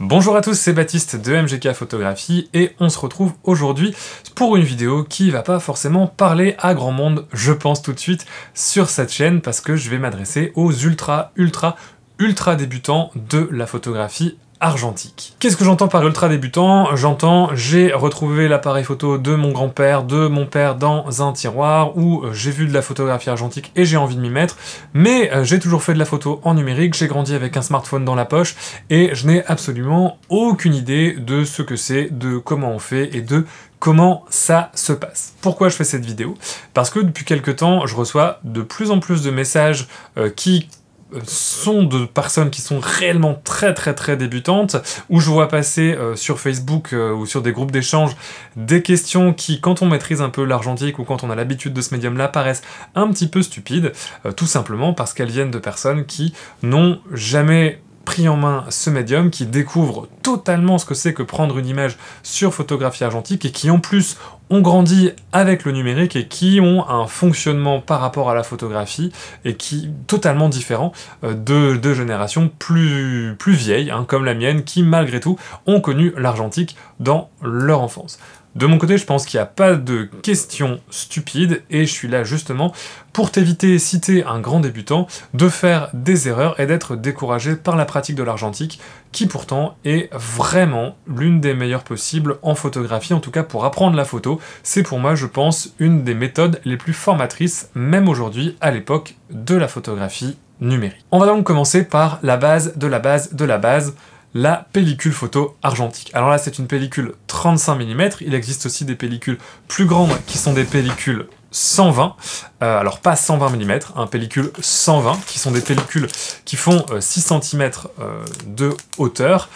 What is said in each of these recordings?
Bonjour à tous, c'est Baptiste de MGK Photographie et on se retrouve aujourd'hui pour une vidéo qui va pas forcément parler à grand monde, je pense tout de suite, sur cette chaîne parce que je vais m'adresser aux ultra, ultra, ultra débutants de la photographie argentique. Qu'est-ce que j'entends par ultra débutant J'entends j'ai retrouvé l'appareil photo de mon grand-père, de mon père dans un tiroir, où euh, j'ai vu de la photographie argentique et j'ai envie de m'y mettre, mais euh, j'ai toujours fait de la photo en numérique, j'ai grandi avec un smartphone dans la poche, et je n'ai absolument aucune idée de ce que c'est, de comment on fait et de comment ça se passe. Pourquoi je fais cette vidéo Parce que depuis quelques temps, je reçois de plus en plus de messages euh, qui euh, sont de personnes qui sont réellement très très très débutantes, où je vois passer euh, sur Facebook euh, ou sur des groupes d'échange des questions qui, quand on maîtrise un peu l'argentique ou quand on a l'habitude de ce médium-là, paraissent un petit peu stupides, tout simplement parce qu'elles viennent de personnes qui n'ont jamais pris en main ce médium, qui découvre totalement ce que c'est que prendre une image sur photographie argentique et qui en plus ont grandi avec le numérique et qui ont un fonctionnement par rapport à la photographie et qui totalement différent euh, de, générations plus, vieilles, hein, comme la mienne, qui malgré tout ont connu l'argentique dans leur enfance. De mon côté, je pense qu'il n'y a pas de questions stupides et je suis là justement pour t'éviter, si un grand débutant, de faire des erreurs et d'être découragé par la pratique de l'argentique qui pourtant est vraiment l'une des meilleures possibles en photographie, en tout cas pour apprendre la photo. C'est pour moi, je pense, une des méthodes les plus formatrices, même aujourd'hui, à l'époque de la photographie numérique. On va donc commencer par la base de la base de la base la pellicule photo argentique. Alors là, c'est une pellicule 35 mm. Il existe aussi des pellicules plus grandes qui sont des pellicules 120, euh, alors pas 120 mm, un pellicule 120, qui sont des pellicules qui font 6 euh, cm euh, de hauteur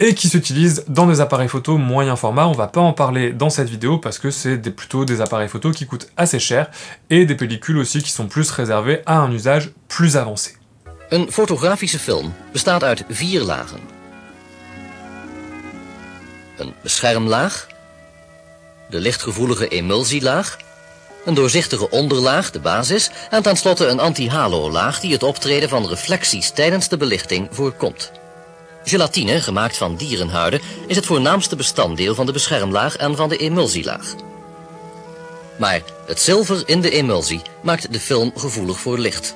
et qui s'utilisent dans des appareils photo moyen format. On va pas en parler dans cette vidéo parce que c'est des, plutôt des appareils photo qui coûtent assez cher et des pellicules aussi qui sont plus réservées à un usage plus avancé. Un fotografische film een beschermlaag, de lichtgevoelige emulsielaag, een doorzichtige onderlaag, de basis, en tenslotte een anti-halo-laag die het optreden van reflecties tijdens de belichting voorkomt. Gelatine, gemaakt van dierenhuiden, is het voornaamste bestanddeel van de beschermlaag en van de emulsielaag. Maar het zilver in de emulsie maakt de film gevoelig voor licht.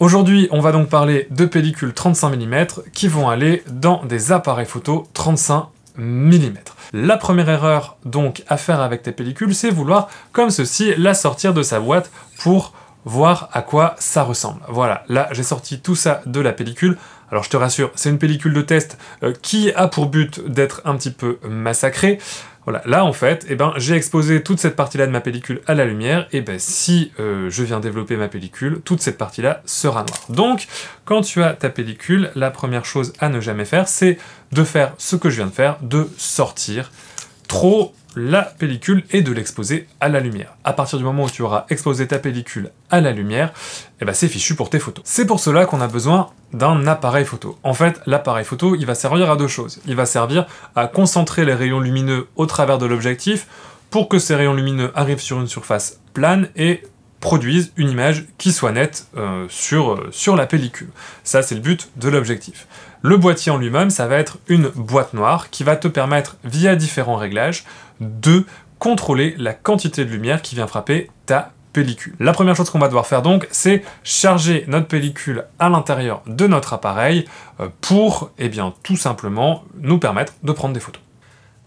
Aujourd'hui, on va donc parler de pellicules 35 mm qui vont aller dans des appareils photo 35 mm. La première erreur donc à faire avec tes pellicules, c'est vouloir, comme ceci, la sortir de sa boîte pour voir à quoi ça ressemble. Voilà, là j'ai sorti tout ça de la pellicule. Alors je te rassure, c'est une pellicule de test euh, qui a pour but d'être un petit peu massacrée. Voilà, là en fait, eh ben, j'ai exposé toute cette partie-là de ma pellicule à la lumière, et eh ben si euh, je viens développer ma pellicule, toute cette partie-là sera noire. Donc, quand tu as ta pellicule, la première chose à ne jamais faire, c'est de faire ce que je viens de faire, de sortir trop la pellicule et de l'exposer à la lumière. À partir du moment où tu auras exposé ta pellicule à la lumière, eh ben c'est fichu pour tes photos. C'est pour cela qu'on a besoin d'un appareil photo. En fait, l'appareil photo, il va servir à deux choses. Il va servir à concentrer les rayons lumineux au travers de l'objectif pour que ces rayons lumineux arrivent sur une surface plane et produisent une image qui soit nette euh, sur, euh, sur la pellicule. Ça, c'est le but de l'objectif. Le boîtier en lui-même, ça va être une boîte noire qui va te permettre, via différents réglages, de contrôler la quantité de lumière qui vient frapper ta pellicule. La première chose qu'on va devoir faire donc, c'est charger notre pellicule à l'intérieur de notre appareil euh, pour, eh bien, tout simplement, nous permettre de prendre des photos.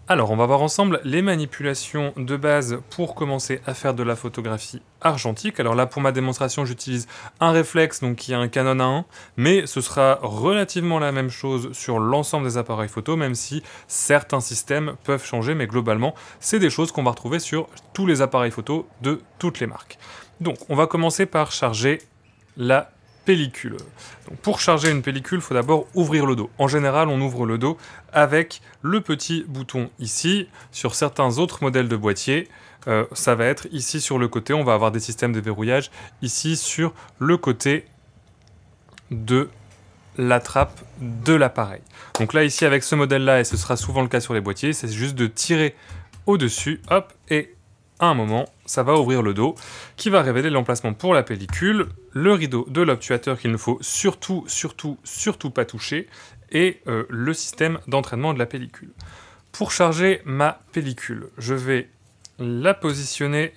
Alors, on va voir ensemble les manipulations de base pour commencer à faire de la photographie argentique. Alors là, pour ma démonstration, j'utilise un réflexe, donc qui est un Canon A1, mais ce sera relativement la même chose sur l'ensemble des appareils photo, même si certains systèmes peuvent changer, mais globalement, c'est des choses qu'on va retrouver sur tous les appareils photo de toutes les marques. Donc, on va commencer par charger la pellicule. pour charger une pellicule, il faut d'abord ouvrir le dos. En général, on ouvre le dos avec le petit bouton ici. Sur certains autres modèles de boîtier, euh, ça va être ici sur le côté. On va avoir des systèmes de verrouillage ici sur le côté de la trappe de l'appareil. Donc là, ici, avec ce modèle-là, et ce sera souvent le cas sur les boîtiers, c'est juste de tirer au-dessus, hop, et un moment, ça va ouvrir le dos, qui va révéler l'emplacement pour la pellicule, le rideau de l'obtuateur qu'il ne faut surtout, surtout, surtout pas toucher, et euh, le système d'entraînement de la pellicule. Pour charger ma pellicule, je vais la positionner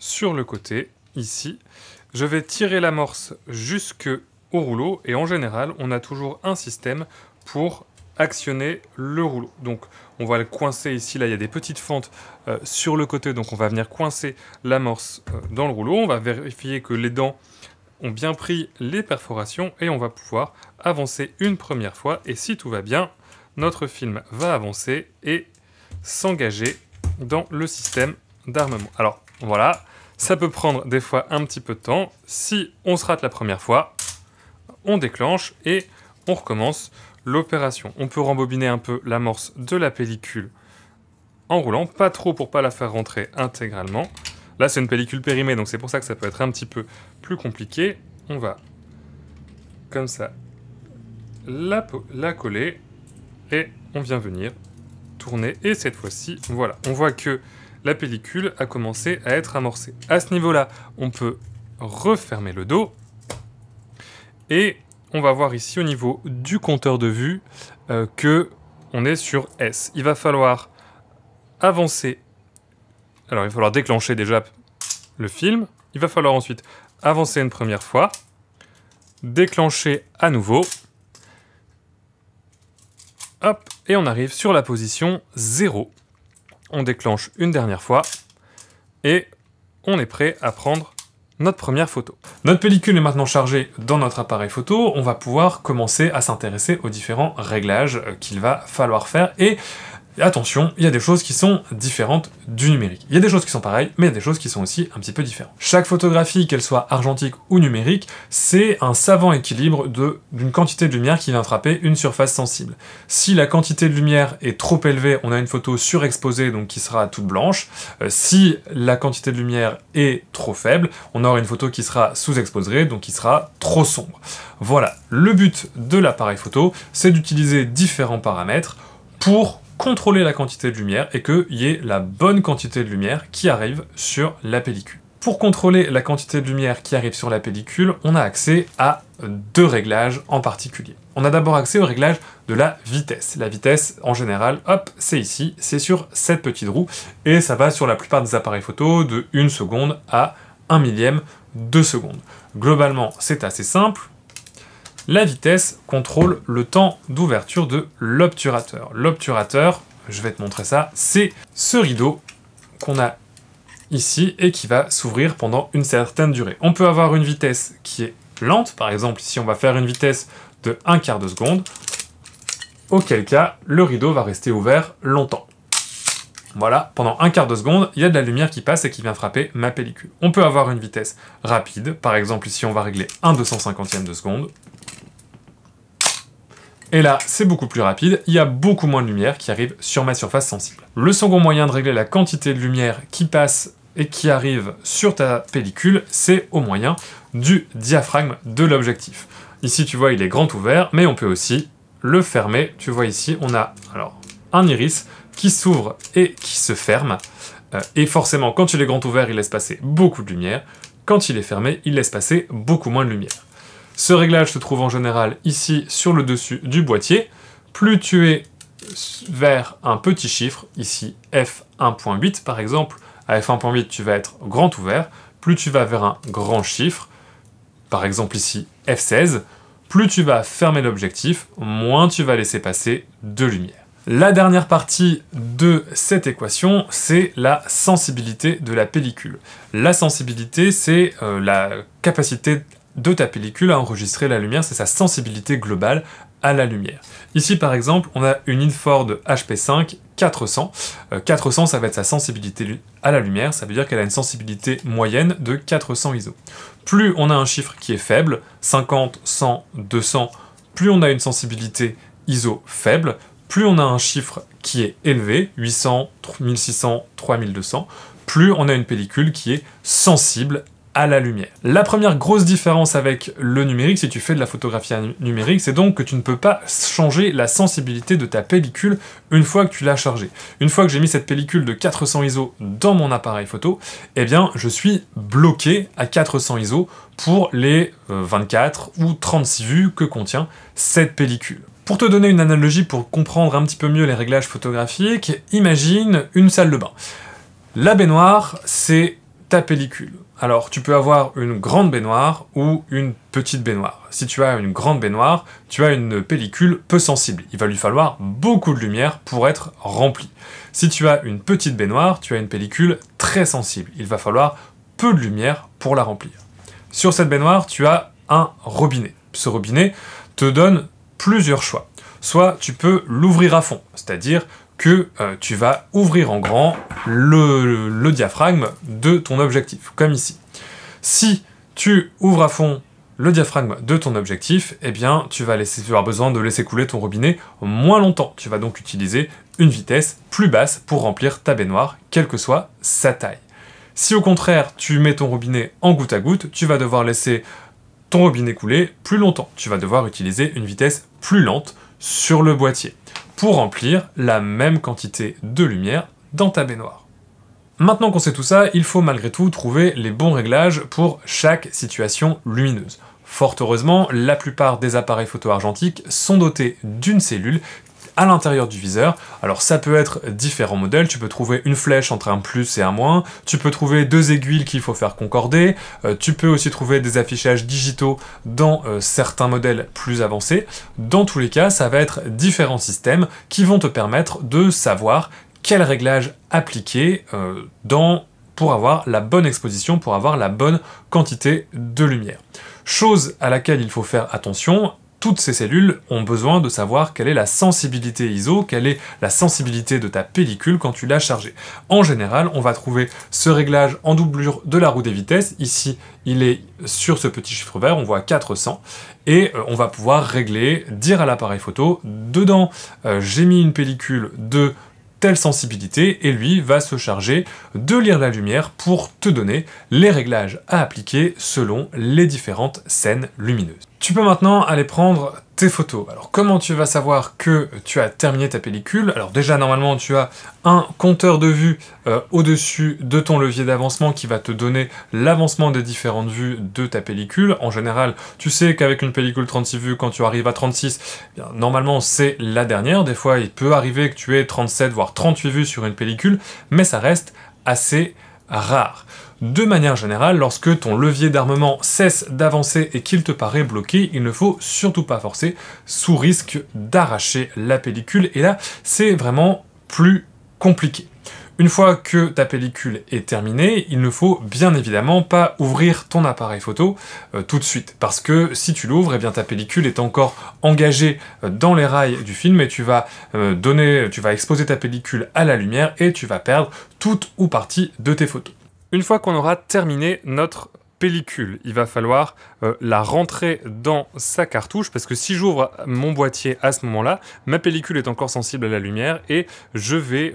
sur le côté, ici. Je vais tirer l'amorce jusque au rouleau, et en général, on a toujours un système pour actionner le rouleau. Donc on va le coincer ici, là il y a des petites fentes euh, sur le côté, donc on va venir coincer l'amorce euh, dans le rouleau, on va vérifier que les dents ont bien pris les perforations et on va pouvoir avancer une première fois et si tout va bien, notre film va avancer et s'engager dans le système d'armement. Alors voilà, ça peut prendre des fois un petit peu de temps. Si on se rate la première fois, on déclenche et on recommence l'opération. On peut rembobiner un peu l'amorce de la pellicule en roulant, pas trop pour pas la faire rentrer intégralement. Là, c'est une pellicule périmée, donc c'est pour ça que ça peut être un petit peu plus compliqué. On va, comme ça, la, coller, et on vient venir tourner, et cette fois-ci, voilà, on voit que la pellicule a commencé à être amorcée. À ce niveau-là, on peut refermer le dos, et on va voir ici au niveau du compteur de vue euh, que on est sur S. Il va falloir avancer. Alors, il va falloir déclencher déjà le film. Il va falloir ensuite avancer une première fois, déclencher à nouveau. Hop, et on arrive sur la position 0. On déclenche une dernière fois et on est prêt à prendre notre première photo. Notre pellicule est maintenant chargée dans notre appareil photo, on va pouvoir commencer à s'intéresser aux différents réglages qu'il va falloir faire et attention, il y a des choses qui sont différentes du numérique. Il y a des choses qui sont pareilles, mais il y a des choses qui sont aussi un petit peu différentes. Chaque photographie, qu'elle soit argentique ou numérique, c'est un savant équilibre d'une quantité de lumière qui vient frapper une surface sensible. Si la quantité de lumière est trop élevée, on a une photo surexposée, donc qui sera toute blanche. Euh, si la quantité de lumière est trop faible, on aura une photo qui sera sous-exposée, donc qui sera trop sombre. Voilà, le but de l'appareil photo, c'est d'utiliser différents paramètres pour contrôler la quantité de lumière et qu'il y ait la bonne quantité de lumière qui arrive sur la pellicule. Pour contrôler la quantité de lumière qui arrive sur la pellicule, on a accès à deux réglages en particulier. On a d'abord accès au réglage de la vitesse. La vitesse, en général, hop, c'est ici, c'est sur cette petite roue, et ça va sur la plupart des appareils photo de 1 seconde à 1 millième de seconde. Globalement, c'est assez simple, la vitesse contrôle le temps d'ouverture de l'obturateur. L'obturateur, je vais te montrer ça, c'est ce rideau qu'on a ici et qui va s'ouvrir pendant une certaine durée. On peut avoir une vitesse qui est lente, par exemple ici on va faire une vitesse de 1 quart de seconde, auquel cas le rideau va rester ouvert longtemps. Voilà, pendant un quart de seconde, il y a de la lumière qui passe et qui vient frapper ma pellicule. On peut avoir une vitesse rapide, par exemple ici on va régler 1 250e de seconde, et là, c'est beaucoup plus rapide, il y a beaucoup moins de lumière qui arrive sur ma surface sensible. Le second moyen de régler la quantité de lumière qui passe et qui arrive sur ta pellicule, c'est au moyen du diaphragme de l'objectif. Ici, tu vois, il est grand ouvert, mais on peut aussi le fermer. Tu vois ici, on a alors un iris qui s'ouvre et qui se ferme. Euh, et forcément, quand il est grand ouvert, il laisse passer beaucoup de lumière. Quand il est fermé, il laisse passer beaucoup moins de lumière. Ce réglage se trouve en général ici sur le dessus du boîtier. Plus tu es vers un petit chiffre, ici F1.8 par exemple, à F1.8 tu vas être grand ouvert, plus tu vas vers un grand chiffre, par exemple ici F16, plus tu vas fermer l'objectif, moins tu vas laisser passer de lumière. La dernière partie de cette équation, c'est la sensibilité de la pellicule. La sensibilité, c'est euh, la capacité de ta pellicule à enregistrer la lumière, c'est sa sensibilité globale à la lumière. Ici par exemple, on a une de HP5 400. 400 ça va être sa sensibilité à la lumière, ça veut dire qu'elle a une sensibilité moyenne de 400 ISO. Plus on a un chiffre qui est faible, 50, 100, 200, plus on a une sensibilité ISO faible, plus on a un chiffre qui est élevé, 800, 1600, 3200, plus on a une pellicule qui est sensible la lumière. La première grosse différence avec le numérique, si tu fais de la photographie numérique, c'est donc que tu ne peux pas changer la sensibilité de ta pellicule une fois que tu l'as chargée. Une fois que j'ai mis cette pellicule de 400 ISO dans mon appareil photo, eh bien je suis bloqué à 400 ISO pour les 24 euh, ou 36 vues que contient cette pellicule. Pour te donner une analogie pour comprendre un petit peu mieux les réglages photographiques, imagine une salle de bain. La baignoire, c'est ta pellicule. Alors, tu peux avoir une grande baignoire ou une petite baignoire. Si tu as une grande baignoire, tu as une pellicule peu sensible. Il va lui falloir beaucoup de lumière pour être remplie. Si tu as une petite baignoire, tu as une pellicule très sensible. Il va falloir peu de lumière pour la remplir. Sur cette baignoire, tu as un robinet. Ce robinet te donne plusieurs choix. Soit tu peux l'ouvrir à fond, c'est-à-dire que euh, tu vas ouvrir en grand le, diaphragme de ton objectif, comme ici. Si tu ouvres à fond le diaphragme de ton objectif, eh bien, tu vas avoir besoin de laisser couler ton robinet moins longtemps. Tu vas donc utiliser une vitesse plus basse pour remplir ta baignoire, quelle que soit sa taille. Si au contraire, tu mets ton robinet en goutte à goutte, tu vas devoir laisser ton robinet couler plus longtemps. Tu vas devoir utiliser une vitesse plus lente sur le boîtier pour remplir la même quantité de lumière dans ta baignoire. Maintenant qu'on sait tout ça, il faut malgré tout trouver les bons réglages pour chaque situation lumineuse. Fort heureusement, la plupart des appareils photo argentiques sont dotés d'une cellule à l'intérieur du viseur. Alors ça peut être différents modèles, tu peux trouver une flèche entre un plus et un moins, tu peux trouver deux aiguilles qu'il faut faire concorder, euh, tu peux aussi trouver des affichages digitaux dans euh, certains modèles plus avancés. Dans tous les cas, ça va être différents systèmes qui vont te permettre de savoir quel réglage appliquer euh, dans, pour avoir la bonne exposition, pour avoir la bonne quantité de lumière. Chose à laquelle il faut faire attention, toutes ces cellules ont besoin de savoir quelle est la sensibilité ISO, quelle est la sensibilité de ta pellicule quand tu l'as chargée. En général, on va trouver ce réglage en doublure de la roue des vitesses. Ici, il est sur ce petit chiffre vert, on voit 400, et euh, on va pouvoir régler, dire à l'appareil photo, dedans, euh, j'ai mis une pellicule de telle sensibilité et lui va se charger de lire la lumière pour te donner les réglages à appliquer selon les différentes scènes lumineuses. Tu peux maintenant aller prendre tes photos. Alors comment tu vas savoir que tu as terminé ta pellicule Alors déjà normalement tu as un compteur de vues euh, au-dessus de ton levier d'avancement qui va te donner l'avancement des différentes vues de ta pellicule. En général tu sais qu'avec une pellicule 36 vues quand tu arrives à 36, eh normalement c'est la dernière. Des fois il peut arriver que tu aies 37 voire 38 vues sur une pellicule mais ça reste assez rare. De manière générale, lorsque ton levier d'armement cesse d'avancer et qu'il te paraît bloqué, il ne faut surtout pas forcer, sous risque d'arracher la pellicule. Et là, c'est vraiment plus compliqué. Une fois que ta pellicule est terminée, il ne faut bien évidemment pas ouvrir ton appareil photo euh, tout de suite, parce que si tu l'ouvres, eh bien ta pellicule est encore engagée euh, dans les rails du film et tu vas euh, donner, tu vas exposer ta pellicule à la lumière et tu vas perdre toute ou partie de tes photos. Une fois qu'on aura terminé notre pellicule. Il va falloir la rentrer dans sa cartouche parce que si j'ouvre mon boîtier à ce moment-là, ma pellicule est encore sensible à la lumière et je vais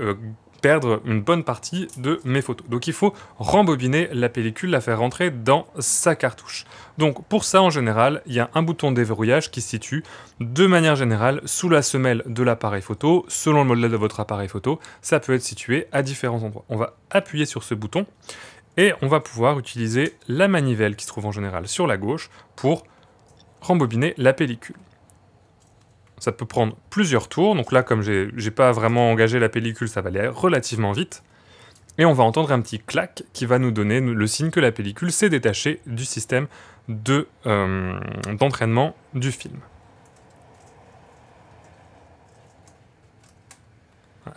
perdre une bonne partie de mes photos. Donc il faut rembobiner la pellicule, la faire rentrer dans sa cartouche. Donc pour ça en général, il y a un bouton déverrouillage qui se situe de manière générale sous la semelle de l'appareil photo, selon le modèle de votre appareil photo, ça peut être situé à différents endroits. On va appuyer sur ce bouton et on va pouvoir utiliser la manivelle qui se trouve en général sur la gauche pour rembobiner la pellicule. Ça peut prendre plusieurs tours. Donc là, comme j'ai pas vraiment engagé la pellicule, ça va aller relativement vite. Et on va entendre un petit clac qui va nous donner le signe que la pellicule s'est détachée du système euh, d'entraînement du film.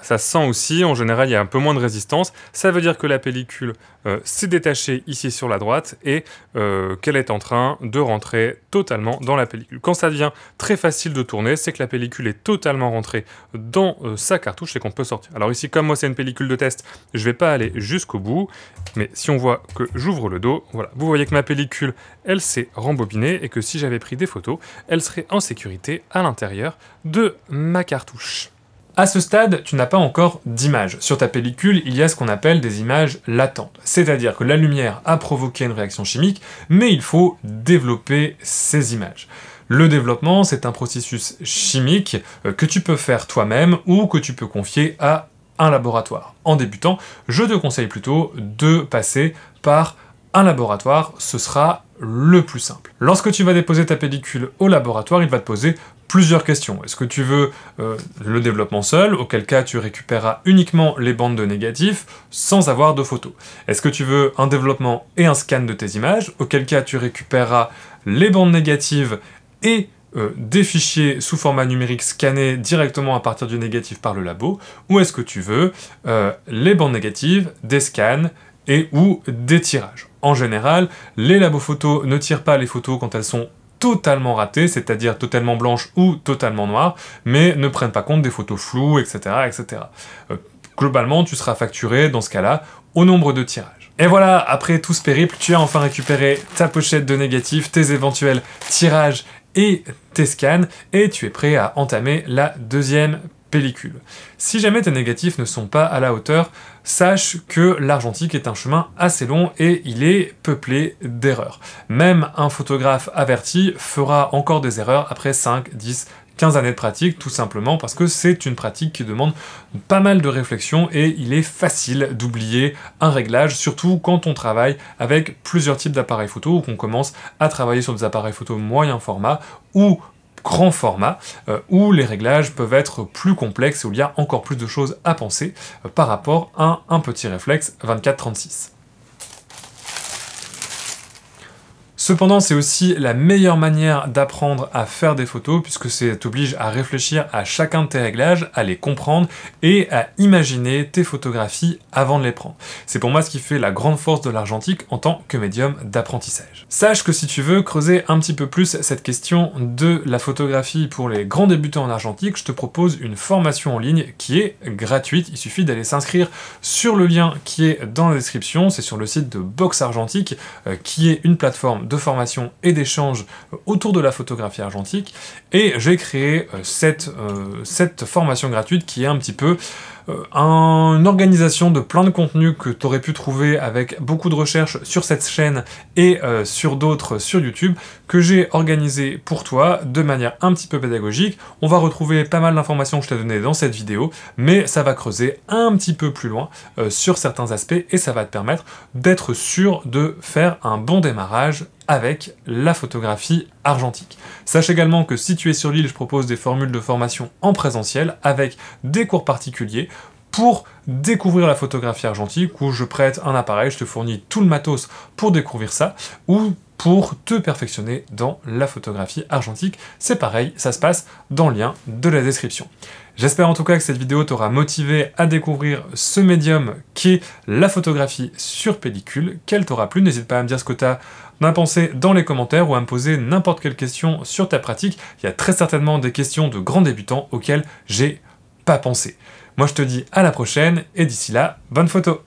Ça sent aussi, en général, il y a un peu moins de résistance. Ça veut dire que la pellicule euh, s'est détachée ici sur la droite et euh, qu'elle est en train de rentrer totalement dans la pellicule. Quand ça devient très facile de tourner, c'est que la pellicule est totalement rentrée dans euh, sa cartouche et qu'on peut sortir. Alors ici, comme moi c'est une pellicule de test, je ne vais pas aller jusqu'au bout, mais si on voit que j'ouvre le dos, voilà, vous voyez que ma pellicule, elle s'est rembobinée et que si j'avais pris des photos, elle serait en sécurité à l'intérieur de ma cartouche. À ce stade, tu n'as pas encore d'image. Sur ta pellicule, il y a ce qu'on appelle des images latentes, c'est-à-dire que la lumière a provoqué une réaction chimique, mais il faut développer ces images. Le développement, c'est un processus chimique euh, que tu peux faire toi-même ou que tu peux confier à un laboratoire. En débutant, je te conseille plutôt de passer par un laboratoire, ce sera le plus simple. Lorsque tu vas déposer ta pellicule au laboratoire, il va te poser plusieurs questions. Est-ce que tu veux euh, le développement seul, auquel cas tu récupéreras uniquement les bandes de négatifs sans avoir de photos Est-ce que tu veux un développement et un scan de tes images, auquel cas tu récupéreras les bandes négatives et euh, des fichiers sous format numérique scannés directement à partir du négatif par le labo, ou est-ce que tu veux euh, les bandes négatives, des scans et ou des tirages En général, les labos photos ne tirent pas les photos quand elles sont totalement ratée, c'est-à-dire totalement blanche ou totalement noire, mais ne prennent pas compte des photos floues, etc. etc. Euh, globalement, tu seras facturé, dans ce cas-là, au nombre de tirages. Et voilà, après tout ce périple, tu as enfin récupéré ta pochette de négatifs, tes éventuels tirages et tes scans, et tu es prêt à entamer la deuxième pellicule. Si jamais tes négatifs ne sont pas à la hauteur, sache que l'argentique est un chemin assez long et il est peuplé d'erreurs. Même un photographe averti fera encore des erreurs après 5, 10, 15 années de pratique, tout simplement parce que c'est une pratique qui demande pas mal de réflexion et il est facile d'oublier un réglage, surtout quand on travaille avec plusieurs types d'appareils photo ou qu'on commence à travailler sur des appareils photo moyen format ou grand format euh, où les réglages peuvent être plus complexes et où il y a encore plus de choses à penser euh, par rapport à un, petit réflexe 24-36. Cependant, c'est aussi la meilleure manière d'apprendre à faire des photos puisque ça t'oblige à réfléchir à chacun de tes réglages, à les comprendre et à imaginer tes photographies avant de les prendre. C'est pour moi ce qui fait la grande force de l'argentique en tant que médium d'apprentissage. Sache que si tu veux creuser un petit peu plus cette question de la photographie pour les grands débutants en argentique, je te propose une formation en ligne qui est gratuite. Il suffit d'aller s'inscrire sur le lien qui est dans la description. C'est sur le site de Box Argentique euh, qui est une plateforme de formation et d'échanges autour de la photographie argentique. Et j'ai créé euh, cette, euh, cette formation gratuite qui est un petit peu euh, une organisation de plein de contenus que tu aurais pu trouver avec beaucoup de recherches sur cette chaîne et sur d'autres sur YouTube que j'ai organisé pour toi de manière un petit peu pédagogique. On va retrouver pas mal d'informations que je t'ai données dans cette vidéo, mais ça va creuser un petit peu plus loin sur certains aspects et ça va te permettre d'être sûr de faire un bon démarrage avec la photographie argentique. Sache également que si tu es sur l'île, je propose des formules de formation en présentiel avec des cours particuliers pour découvrir la photographie argentique où je prête un appareil, je te fournis tout le matos pour découvrir ça ou pour te perfectionner dans la photographie argentique. C'est pareil, ça se passe dans le lien de la description. J'espère en tout cas que cette vidéo t'aura motivé à découvrir ce médium qu'est la photographie sur pellicule, qu'elle t'aura plu. N'hésite pas à me dire ce que tu as à penser dans les commentaires ou à me poser n'importe quelle question sur ta pratique. Il y a très certainement des questions de grands débutants auxquelles j'ai pas pensé. Moi je te dis à la prochaine et d'ici là, bonne photo